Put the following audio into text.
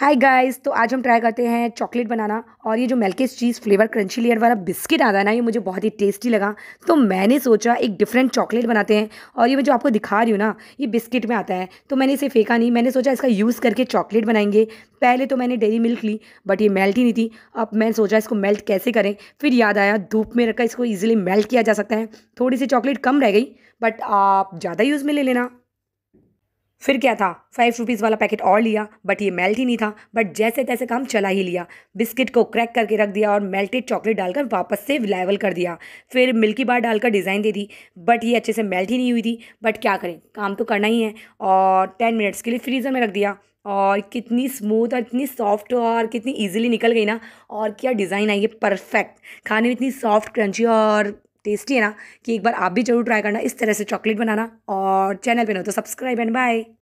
hi guys तो आज हम ट्राई करते हैं चॉकलेट बनाना और ये जो मेल्केस चीज़ फ्लेवर क्रंची लेयर वाला बिस्किट आता है ना ये मुझे बहुत ही टेस्टी लगा तो मैंने सोचा एक डिफरेंट चॉकलेट बनाते हैं और ये मैं जो आपको दिखा रही हूँ ना ये बिस्किट में आता है तो मैंने इसे फेंका नहीं मैंने सोचा इसका यूज़ करके चॉकलेट बनाएंगे पहले तो मैंने डेरी मिल्क ली बट ये मेल्ट ही नहीं थी अब मैंने सोचा इसको मेल्ट कैसे करें फिर याद आया धूप में रखा इसको ईजिली मेल्ट किया जा सकता है थोड़ी सी चॉकलेट कम रह गई बट आप ज़्यादा यूज़ में ले लेना फिर क्या था फाइव रुपीज़ वाला पैकेट और लिया बट ये मेल्ट ही नहीं था बट जैसे तैसे काम चला ही लिया बिस्किट को क्रैक करके रख दिया और मेल्टेड चॉकलेट डालकर वापस से लेवल कर दिया फिर मिल्की बार डालकर डिज़ाइन दे दी बट ये अच्छे से मेल्ट ही नहीं हुई थी बट क्या करें काम तो करना ही है और टेन मिनट्स के लिए फ्रीज़र में रख दिया और कितनी स्मूथ और इतनी सॉफ्ट और कितनी ईजिली निकल गई ना और क्या डिज़ाइन आई है परफेक्ट खाने में इतनी सॉफ्ट क्रंची और टेस्टी है ना कि एक बार आप भी जरूर ट्राई करना इस तरह से चॉकलेट बनाना और चैनल पर ना तो सब्सक्राइब एंड बाय